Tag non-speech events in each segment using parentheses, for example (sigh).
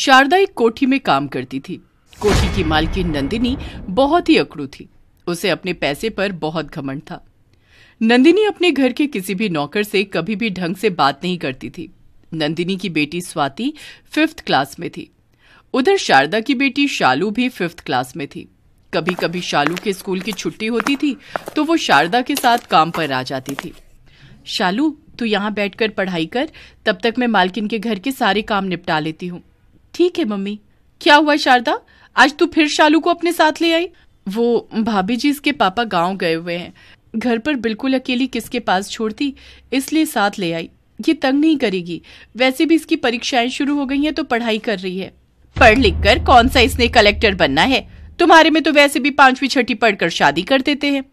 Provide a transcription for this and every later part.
शारदा एक कोठी में काम करती थी कोठी की मालकिन नंदिनी बहुत ही अकड़ू थी उसे अपने पैसे पर बहुत घमंड था नंदिनी अपने घर के किसी भी नौकर से कभी भी ढंग से बात नहीं करती थी नंदिनी की बेटी स्वाति फिफ्थ क्लास में थी उधर शारदा की बेटी शालू भी फिफ्थ क्लास में थी कभी कभी शालू के स्कूल की छुट्टी होती थी तो वो शारदा के साथ काम पर आ जाती थी शालू तू यहाँ बैठकर पढ़ाई कर तब तक मैं मालकिन के घर के सारे काम निपटा लेती हूँ ठीक है मम्मी क्या हुआ शारदा आज तू फिर शालू को अपने साथ ले आई वो भाभी जी इसके पापा गांव गए हुए हैं घर पर बिल्कुल अकेली किसके पास छोड़ती इसलिए साथ ले आई ये तंग नहीं करेगी वैसे भी इसकी परीक्षाएं शुरू हो गई हैं तो पढ़ाई कर रही है पढ़ लिख कर कौन सा इसने कलेक्टर बनना है तुम्हारे में तो वैसे भी पांचवी छठी पढ़कर शादी कर देते हैं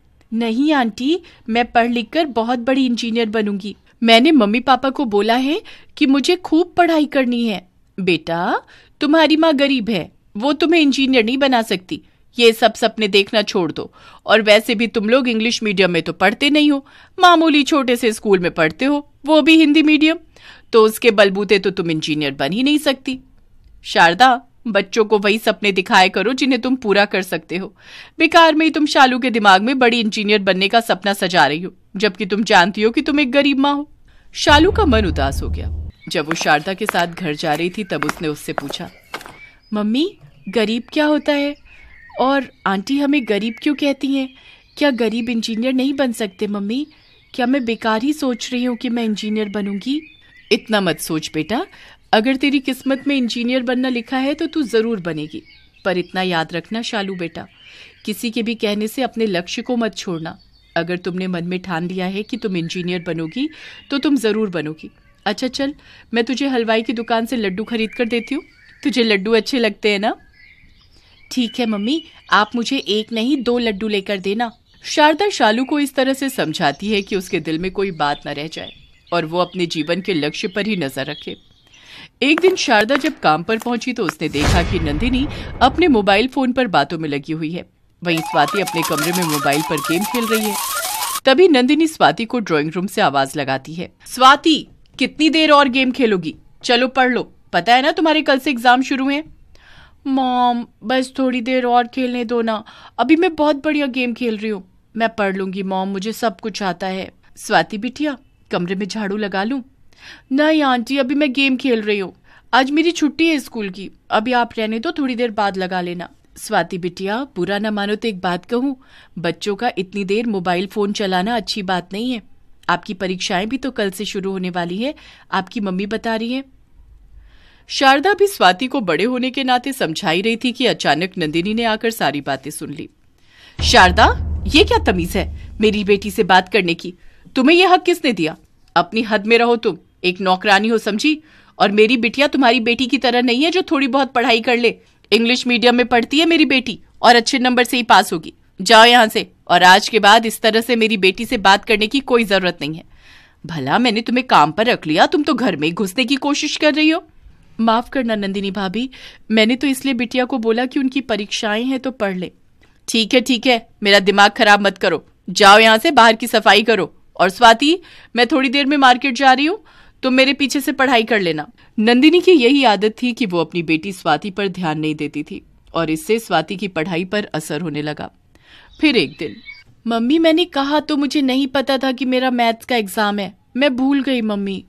नहीं आंटी मैं पढ़ लिख कर बहुत बड़ी इंजीनियर बनूंगी मैंने मम्मी पापा को बोला है कि मुझे खूब पढ़ाई करनी है बेटा तुम्हारी माँ गरीब है वो तुम्हें इंजीनियर नहीं बना सकती ये सब सपने देखना छोड़ दो और वैसे भी तुम लोग इंग्लिश मीडियम में तो पढ़ते नहीं हो मामूली छोटे से स्कूल में पढ़ते हो वो भी हिंदी मीडियम तो उसके बलबूते तो तुम इंजीनियर बन ही नहीं सकती शारदा बच्चों को वही सपने दिखाए करो जिन्हें तुम पूरा कर सकते हो बेकार में ही तुम शालू के दिमाग में बड़ी इंजीनियर बनने का सपना सजा रही हो जबकि तुम जानती हो कि तुम एक गरीब माँ हो शालू का मन उदास हो गया जब वो शारदा के साथ घर जा रही थी तब उसने उससे पूछा मम्मी गरीब क्या होता है और आंटी हमें गरीब क्यों कहती हैं क्या गरीब इंजीनियर नहीं बन सकते मम्मी क्या मैं बेकार ही सोच रही हूँ कि मैं इंजीनियर बनूंगी इतना मत सोच बेटा अगर तेरी किस्मत में इंजीनियर बनना लिखा है तो तू ज़रूर बनेगी पर इतना याद रखना शालू बेटा किसी के भी कहने से अपने लक्ष्य को मत छोड़ना अगर तुमने मन में ठान लिया है कि तुम इंजीनियर बनोगी तो तुम ज़रूर बनोगी अच्छा चल मैं तुझे हलवाई की दुकान से लड्डू खरीद कर देती हूँ तुझे लड्डू अच्छे लगते हैं ना ठीक है मम्मी आप मुझे एक नहीं दो लड्डू लेकर देना शारदा शालू को इस तरह से समझाती है कि उसके दिल में कोई बात न रह जाए और वो अपने जीवन के लक्ष्य पर ही नजर रखे एक दिन शारदा जब काम पर पहुंची तो उसने देखा कि नंदिनी अपने मोबाइल फोन पर बातों में लगी हुई है वहीं स्वाति अपने कमरे में मोबाइल पर गेम खेल रही है तभी नंदिनी स्वाति को ड्राइंग रूम से आवाज लगाती है स्वाति कितनी देर और गेम खेलोगी चलो पढ़ लो पता है ना तुम्हारे कल से एग्जाम शुरू हैं मॉम बस थोड़ी देर और खेलने दो ना अभी मैं बहुत बढ़िया गेम खेल रही हूँ मैं पढ़ लूंगी मॉम मुझे सब कुछ आता है स्वाति बिटिया कमरे में झाड़ू लगा लूँ नहीं आंटी अभी मैं गेम खेल रही हूँ आज मेरी छुट्टी है स्कूल की अभी आप रहने दो थोड़ी देर बाद लगा लेना स्वाति बिटिया बुरा ना मानो तो एक बात कहूँ बच्चों का इतनी देर मोबाइल फोन चलाना अच्छी बात नहीं है आपकी परीक्षाएं भी तो कल से शुरू होने वाली है आपकी मम्मी बता रही है शारदा भी स्वाति को बड़े होने के नाते समझाई रही थी कि अचानक नंदिनी ने आकर सारी बातें सुन ली शारदा ये क्या तमीज है मेरी बेटी से बात करने की तुम्हें यह हक किसने दिया अपनी हद में रहो तुम एक नौकरानी हो समझी और मेरी बिटिया तुम्हारी बेटी की तरह नहीं है जो थोड़ी बहुत पढ़ाई कर ले इंग्लिश मीडियम में पढ़ती है मेरी बेटी और अच्छे नंबर से ही पास होगी जाओ यहां से और आज के बाद इस तरह से मेरी बेटी से बात करने की कोई जरूरत नहीं है भला मैंने तुम्हें काम पर रख लिया तुम तो घर में घुसने की कोशिश कर रही हो माफ करना नंदिनी भाभी मैंने तो इसलिए बिटिया को बोला कि उनकी परीक्षाएं हैं तो पढ़ ले ठीक है ठीक है मेरा दिमाग खराब मत करो जाओ यहाँ से बाहर की सफाई करो और स्वाति मैं थोड़ी देर में मार्केट जा रही हूँ तुम मेरे पीछे से पढ़ाई कर लेना नंदिनी की यही आदत थी कि वो अपनी बेटी स्वाति पर ध्यान नहीं देती थी और इससे स्वाति की पढ़ाई पर असर होने लगा फिर एक दिन मम्मी मैंने कहा तो मुझे नहीं पता था कि मेरा मैथ्स का एग्ज़ाम है मैं भूल गई मम्मी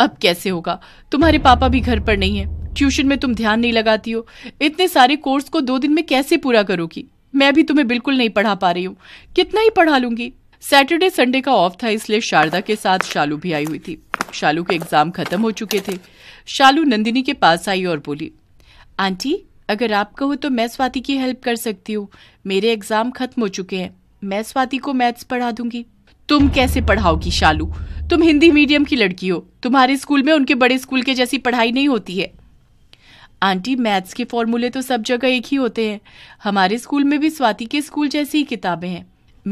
अब कैसे होगा तुम्हारे पापा भी घर पर नहीं है ट्यूशन में तुम ध्यान नहीं लगाती हो इतने सारे कोर्स को दो दिन में कैसे पूरा करोगी मैं भी तुम्हें बिल्कुल नहीं पढ़ा पा रही हूँ कितना ही पढ़ा लूंगी सैटरडे संडे का ऑफ था इसलिए शारदा के साथ शालू भी आई हुई थी शालू के एग्जाम खत्म हो चुके थे शालू नंदिनी के पास आई और बोली आंटी अगर आप कहो तो मैं स्वाति की हेल्प कर सकती हूँ मेरे एग्जाम खत्म हो चुके हैं मैं स्वाति को मैथ्स पढ़ा दूंगी तुम कैसे पढ़ाओगी शालू तुम हिंदी मीडियम की लड़की हो तुम्हारे स्कूल में उनके बड़े स्कूल के जैसी पढ़ाई नहीं होती है आंटी मैथ्स के फॉर्मूले तो सब जगह एक ही होते हैं हमारे स्कूल में भी स्वाति के स्कूल जैसी ही किताबें हैं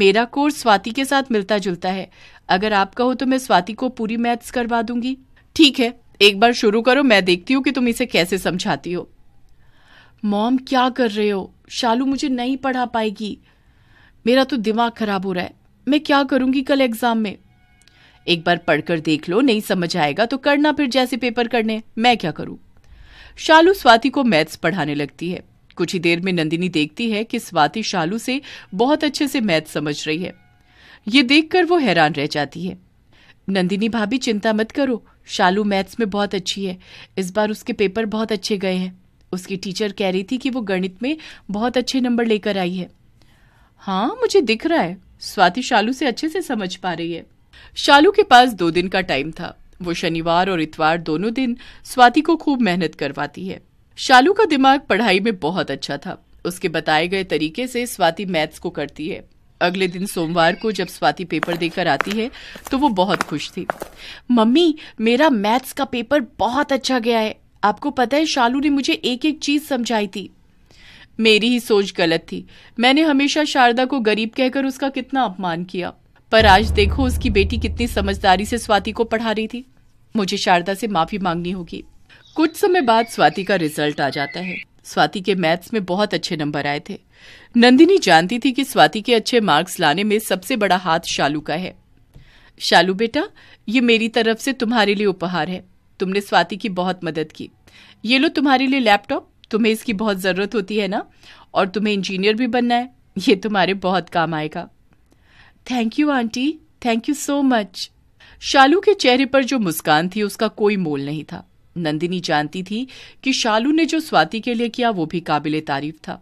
मेरा कोर्स स्वाति के साथ मिलता जुलता है अगर आप कहो तो मैं स्वाति को पूरी मैथ्स करवा दूंगी ठीक है एक बार शुरू करो मैं देखती हूँ कि तुम इसे कैसे समझाती हो मॉम क्या कर रहे हो शालू मुझे नहीं पढ़ा पाएगी मेरा तो दिमाग खराब हो रहा है मैं क्या करूंगी कल एग्जाम में एक बार पढ़कर देख लो नहीं समझ आएगा तो करना फिर जैसे पेपर करने मैं क्या करूं शालू स्वाति को मैथ्स पढ़ाने लगती है कुछ ही देर में नंदिनी देखती है कि स्वाति शालू से बहुत अच्छे से मैथ समझ रही है ये देखकर वो हैरान रह जाती है नंदिनी भाभी चिंता मत करो शालू मैथ्स में बहुत अच्छी है इस बार उसके पेपर बहुत अच्छे गए हैं उसकी टीचर कह रही थी कि वो गणित में बहुत अच्छे नंबर लेकर आई है हाँ मुझे दिख रहा है स्वाति शालू से अच्छे से समझ पा रही है शालू के पास दो दिन का टाइम था वो शनिवार और इतवार दोनों दिन स्वाति को खूब मेहनत करवाती है शालू का दिमाग पढ़ाई में बहुत अच्छा था उसके बताए गए तरीके से स्वाति मैथ्स को करती है अगले दिन सोमवार को जब स्वाति पेपर देकर आती है तो वो बहुत खुश थी मम्मी मेरा मैथ्स का पेपर बहुत अच्छा गया है आपको पता है शालू ने मुझे एक एक चीज समझाई थी मेरी ही सोच गलत थी मैंने हमेशा शारदा को गरीब कहकर उसका कितना अपमान किया पर आज देखो उसकी बेटी कितनी समझदारी से स्वाति को पढ़ा रही थी मुझे शारदा से माफी मांगनी होगी कुछ समय बाद स्वाति का रिजल्ट आ जाता है स्वाति के मैथ्स में बहुत अच्छे नंबर आए थे नंदिनी जानती थी कि स्वाति के अच्छे मार्क्स लाने में सबसे बड़ा हाथ शालू का है शालू बेटा ये मेरी तरफ से तुम्हारे लिए उपहार है तुमने स्वाति की बहुत मदद की ये लो तुम्हारे लिए लैपटॉप तुम्हें इसकी बहुत ज़रूरत होती है ना और तुम्हें इंजीनियर भी बनना है ये तुम्हारे बहुत काम आएगा thank you aunty thank you so much Shalu के चेहरे पर जो मुस्कान थी उसका कोई मोल नहीं था नंदिनी जानती थी कि शालू ने जो स्वाति के लिए किया वो भी काबिल तारीफ था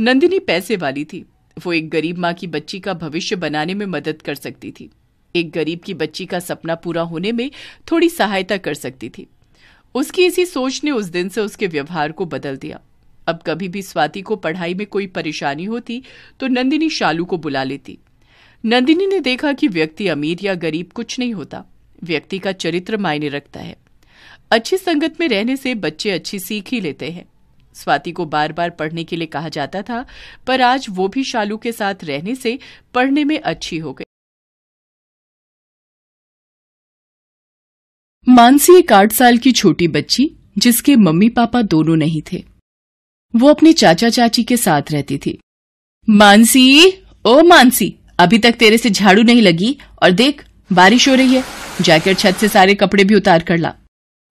नंदिनी पैसे वाली थी वो एक गरीब माँ की बच्ची का भविष्य बनाने में मदद कर सकती थी एक गरीब की बच्ची का सपना पूरा होने में थोड़ी सहायता कर सकती थी उसकी इसी सोच ने उस दिन से उसके व्यवहार को बदल दिया अब कभी भी स्वाति को पढ़ाई में कोई परेशानी होती तो नंदिनी शालू को बुला लेती नंदिनी ने देखा कि व्यक्ति अमीर या गरीब कुछ नहीं होता व्यक्ति का चरित्र मायने रखता है अच्छी संगत में रहने से बच्चे अच्छी सीख ही लेते हैं स्वाति को बार बार पढ़ने के लिए कहा जाता था पर आज वो भी शालू के साथ रहने से पढ़ने में अच्छी हो गई मानसी एक आठ साल की छोटी बच्ची जिसके मम्मी पापा दोनों नहीं थे वो अपने चाचा चाची के साथ रहती थी मानसी ओ मानसी अभी तक तेरे से झाड़ू नहीं लगी और देख बारिश हो रही है जाकर छत से सारे कपड़े भी उतार कर ला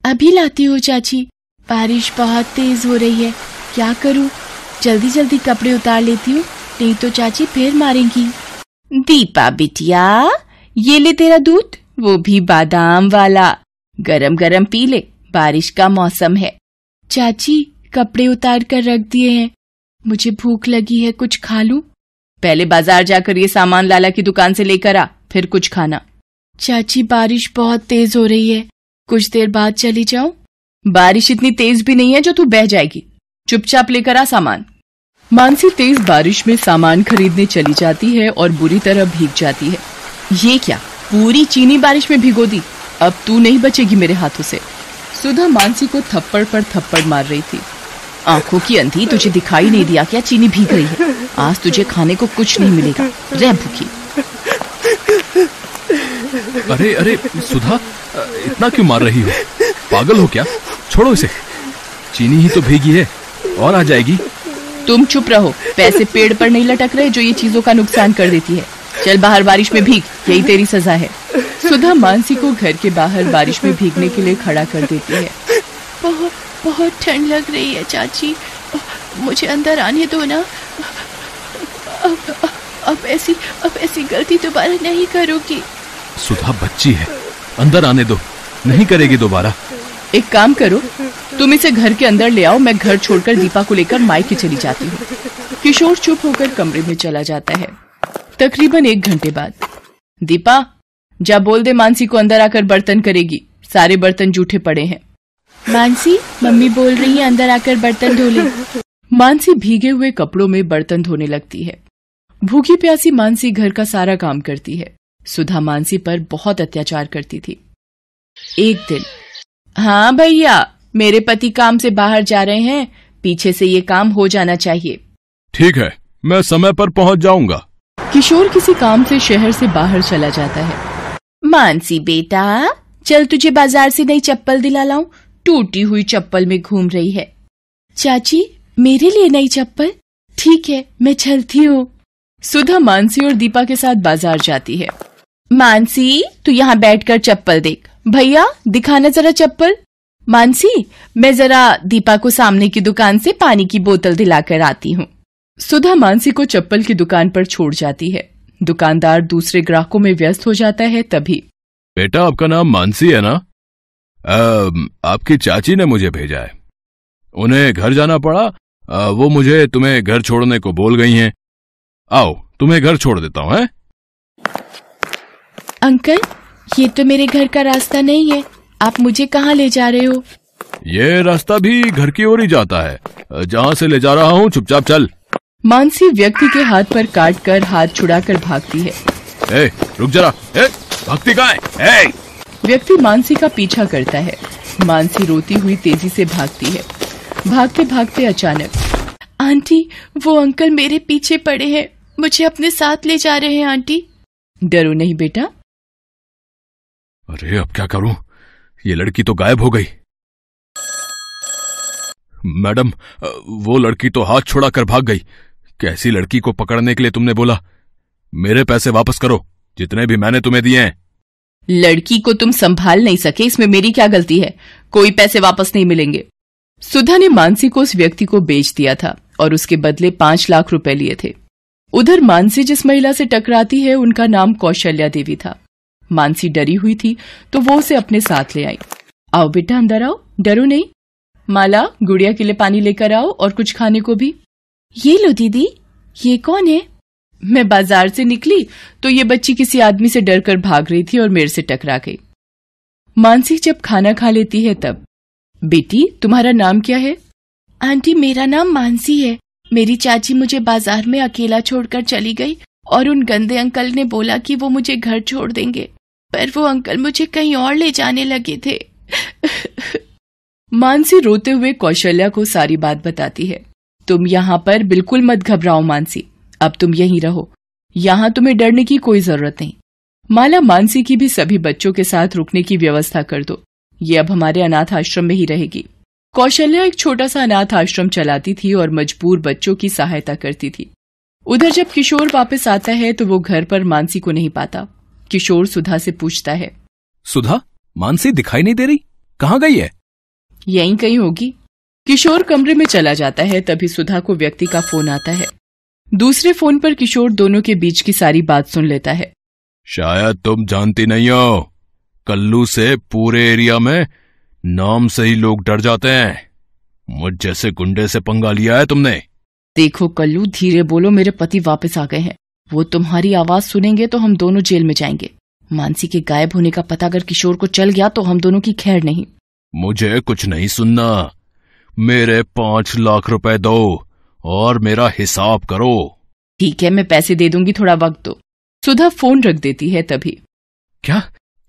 अभी लाती हो चाची बारिश बहुत तेज हो रही है क्या करूँ जल्दी जल्दी कपड़े उतार लेती हूँ नहीं तो चाची फिर मारेंगी दीपा बिटिया ये ले तेरा दूध वो भी बादाम वाला गरम गरम पी ले बारिश का मौसम है चाची कपड़े उतार कर रख दिए हैं मुझे भूख लगी है कुछ खा लू पहले बाजार जाकर ये सामान लाला की दुकान से लेकर आ फिर कुछ खाना चाची बारिश बहुत तेज हो रही है कुछ देर बाद चली जाऊं बारिश इतनी तेज भी नहीं है जो तू बह जाएगी चुपचाप लेकर आ सामान मानसी तेज बारिश में सामान खरीदने चली जाती है और बुरी तरह भीग जाती है ये क्या पूरी चीनी बारिश में भिगो दी अब तू नहीं बचेगी मेरे हाथों से सुधा मानसी को थप्पड़ पर थप्पड़ मार रही थी आंखों की अंधी तुझे दिखाई नहीं दिया क्या चीनी भीग रही है आज तुझे खाने को कुछ नहीं मिलेगा रह भूखी अरे अरे सुधा इतना क्यों मार रही हो पागल हो क्या छोड़ो इसे चीनी ही तो भीगी है और आ जाएगी तुम चुप रहो पैसे पेड़ पर नहीं लटक रहे जो ये चीजों का नुकसान कर देती है चल बाहर बारिश में भीग यही तेरी सजा है सुधा मानसी को घर के बाहर बारिश में भीगने के लिए खड़ा कर देती है बहुत बहुत ठंड लग रही है चाची मुझे अंदर आने दो ना अब अब ऐसी अब ऐसी गलती दोबारा नहीं करूंगी सुधा बच्ची है अंदर आने दो नहीं करेगी दोबारा एक काम करो तुम इसे घर के अंदर ले आओ मैं घर छोड़कर दीपा को लेकर मायके चली जाती हूँ किशोर चुप होकर कमरे में चला जाता है तकरीबन एक घंटे बाद दीपा जा बोल दे मानसी को अंदर आकर बर्तन करेगी सारे बर्तन जूठे पड़े हैं मानसी मम्मी बोल रही है अंदर आकर बर्तन धो ले मानसी भीगे हुए कपड़ों में बर्तन धोने लगती है भूखी प्यासी मानसी घर का सारा काम करती है सुधा मानसी पर बहुत अत्याचार करती थी एक दिन हाँ भैया मेरे पति काम से बाहर जा रहे हैं पीछे से ये काम हो जाना चाहिए ठीक है मैं समय पर पहुँच जाऊंगा किशोर किसी काम से शहर से बाहर चला जाता है मानसी बेटा चल तुझे बाजार से नई चप्पल दिला लाऊं टूटी हुई चप्पल में घूम रही है चाची मेरे लिए नई चप्पल ठीक है मैं चलती हूँ सुधा मानसी और दीपा के साथ बाजार जाती है मानसी तू यहाँ बैठकर चप्पल देख भैया दिखाना जरा चप्पल मानसी मैं जरा दीपा को सामने की दुकान से पानी की बोतल दिलाकर आती हूँ सुधा मानसी को चप्पल की दुकान पर छोड़ जाती है दुकानदार दूसरे ग्राहकों में व्यस्त हो जाता है तभी बेटा आपका नाम मानसी है ना आ, आपकी चाची ने मुझे भेजा है उन्हें घर जाना पड़ा आ, वो मुझे तुम्हें घर छोड़ने को बोल गई हैं। आओ तुम्हें घर छोड़ देता हूँ अंकल ये तो मेरे घर का रास्ता नहीं है आप मुझे कहाँ ले जा रहे हो ये रास्ता भी घर की ओर ही जाता है जहाँ से ले जा रहा हूँ चुपचाप चल मानसी व्यक्ति के हाथ पर काट कर हाथ छुड़ाकर भागती है ए, रुक जरा ए, भक्ति का है ए! व्यक्ति मानसी का पीछा करता है मानसी रोती हुई तेजी से भागती है भागते भागते अचानक आंटी वो अंकल मेरे पीछे पड़े हैं मुझे अपने साथ ले जा रहे हैं आंटी डरो नहीं बेटा अरे अब क्या करूं ये लड़की तो गायब हो गई मैडम वो लड़की तो हाथ छुड़ा कर भाग गई कैसी लड़की को पकड़ने के लिए तुमने बोला मेरे पैसे वापस करो जितने भी मैंने तुम्हें दिए हैं लड़की को तुम संभाल नहीं सके इसमें मेरी क्या गलती है कोई पैसे वापस नहीं मिलेंगे सुधा ने मानसी को उस व्यक्ति को बेच दिया था और उसके बदले पांच लाख रुपए लिए थे उधर मानसी जिस महिला से टकराती है उनका नाम कौशल्या देवी था मानसी डरी हुई थी तो वो उसे अपने साथ ले आई आओ बेटा अंदर आओ डरो नहीं माला गुड़िया के लिए पानी लेकर आओ और कुछ खाने को भी ये लो दीदी ये कौन है मैं बाजार से निकली तो ये बच्ची किसी आदमी से डरकर भाग रही थी और मेरे से टकरा गई मानसी जब खाना खा लेती है तब बेटी तुम्हारा नाम क्या है आंटी मेरा नाम मानसी है मेरी चाची मुझे बाजार में अकेला छोड़कर चली गई और उन गंदे अंकल ने बोला कि वो मुझे घर छोड़ देंगे पर वो अंकल मुझे कहीं और ले जाने लगे थे (laughs) मानसी रोते हुए कौशल्या को सारी बात बताती है तुम यहाँ पर बिल्कुल मत घबराओ मानसी अब तुम यहीं रहो यहाँ तुम्हें डरने की कोई जरूरत नहीं माला मानसी की भी सभी बच्चों के साथ रुकने की व्यवस्था कर दो ये अब हमारे अनाथ आश्रम में ही रहेगी कौशल्या एक छोटा सा अनाथ आश्रम चलाती थी और मजबूर बच्चों की सहायता करती थी उधर जब किशोर वापस आता है तो वो घर पर मानसी को नहीं पाता किशोर सुधा से पूछता है सुधा मानसी दिखाई नहीं दे रही कहाँ गई है यहीं कहीं होगी किशोर कमरे में चला जाता है तभी सुधा को व्यक्ति का फोन आता है दूसरे फोन पर किशोर दोनों के बीच की सारी बात सुन लेता है शायद तुम जानती नहीं हो कल्लू से पूरे एरिया में नाम से ही लोग डर जाते हैं मुझ जैसे गुंडे से पंगा लिया है तुमने देखो कल्लू धीरे बोलो मेरे पति वापस आ गए हैं वो तुम्हारी आवाज सुनेंगे तो हम दोनों जेल में जाएंगे मानसी के गायब होने का पता अगर किशोर को चल गया तो हम दोनों की खैर नहीं मुझे कुछ नहीं सुनना मेरे पांच लाख रुपए दो और मेरा हिसाब करो ठीक है मैं पैसे दे दूंगी थोड़ा वक्त दो सुधा फोन रख देती है तभी क्या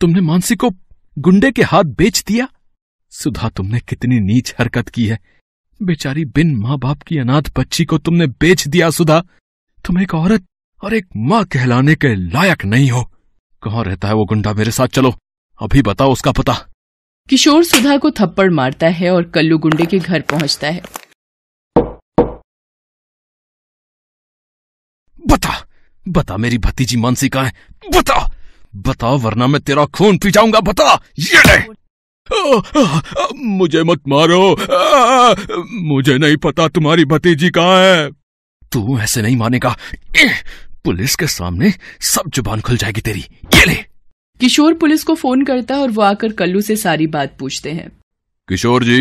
तुमने मानसी को गुंडे के हाथ बेच दिया सुधा तुमने कितनी नीच हरकत की है बेचारी बिन माँ बाप की अनाथ बच्ची को तुमने बेच दिया सुधा तुम एक औरत और एक माँ कहलाने के लायक नहीं हो कहाँ रहता है वो गुंडा मेरे साथ चलो अभी बताओ उसका पता किशोर सुधा को थप्पड़ मारता है और कल्लू गुंडे के घर पहुंचता है बता बता मेरी भतीजी मानसी कहा है बता बता वरना मैं तेरा खून पी जाऊंगा बता ये ले मुझे मत मारो मुझे नहीं पता तुम्हारी भतीजी कहाँ है तू ऐसे नहीं मानेगा पुलिस के सामने सब जुबान खुल जाएगी तेरी ये ले किशोर पुलिस को फोन करता है और वो आकर कल्लू से सारी बात पूछते हैं किशोर जी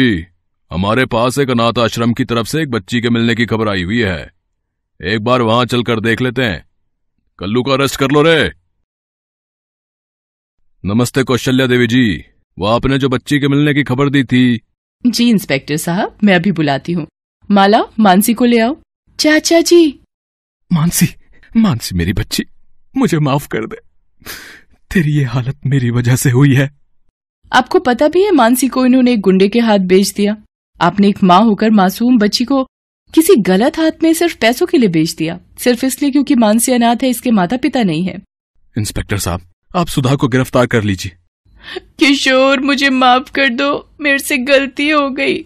हमारे पास एक अनाथ आश्रम की तरफ से एक बच्ची के मिलने की खबर आई हुई है एक बार वहां चलकर देख लेते हैं कल्लू का अरेस्ट कर लो रे नमस्ते कौशल्या देवी जी वो आपने जो बच्ची के मिलने की खबर दी थी जी इंस्पेक्टर साहब मैं अभी बुलाती हूँ माला मानसी को ले आओ चाचा जी मानसी मानसी मेरी बच्ची मुझे माफ कर दे तेरी ये हालत मेरी वजह से हुई है आपको पता भी है मानसी को इन्होंने एक गुंडे के हाथ बेच दिया आपने एक माँ होकर मासूम बच्ची को किसी गलत हाथ में सिर्फ पैसों के लिए बेच दिया सिर्फ इसलिए क्योंकि मानसी अनाथ है इसके माता पिता नहीं है इंस्पेक्टर साहब आप सुधा को गिरफ्तार कर लीजिए किशोर मुझे माफ कर दो मेरे से गलती हो गई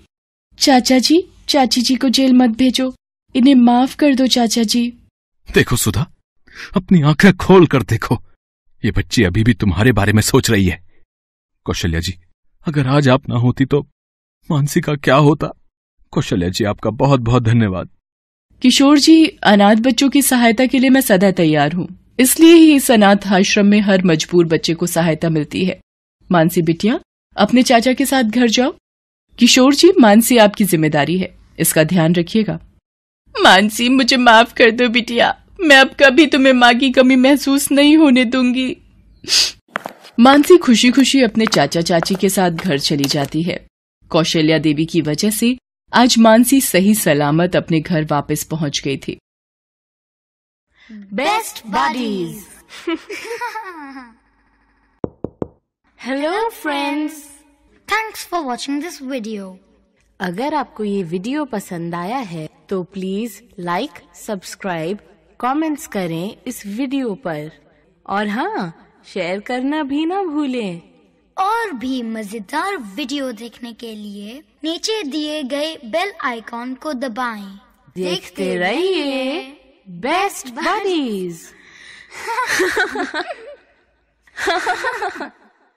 चाचा जी चाची जी को जेल मत भेजो इन्हें माफ कर दो चाचा जी देखो सुधा अपनी आंखें खोल कर देखो ये बच्ची अभी भी तुम्हारे बारे में सोच रही है कौशल्या जी अगर आज आप ना होती तो मानसी का क्या होता कौशल्या जी आपका बहुत बहुत धन्यवाद किशोर जी अनाथ बच्चों की सहायता के लिए मैं सदा तैयार हूँ इसलिए ही इस अनाथ आश्रम में हर मजबूर बच्चे को सहायता मिलती है मानसी बिटिया अपने चाचा के साथ घर जाओ किशोर जी मानसी आपकी जिम्मेदारी है इसका ध्यान रखिएगा मानसी मुझे माफ कर दो बिटिया मैं अब कभी तुम्हें माँ की कमी महसूस नहीं होने दूंगी मानसी खुशी खुशी अपने चाचा चाची के साथ घर चली जाती है कौशल्या देवी की वजह से आज मानसी सही सलामत अपने घर वापस पहुंच गई थी best buddies hello friends thanks for watching this video अगर आपको ये वीडियो पसंद आया है तो प्लीज लाइक सब्सक्राइब कमेंट्स करें इस वीडियो पर और हाँ शेयर करना भी ना भूलें और भी मजेदार वीडियो देखने के लिए नीचे दिए गए बेल आइकॉन को दबाएं। देखते, रहिए बेस्ट बडीज (laughs) (laughs)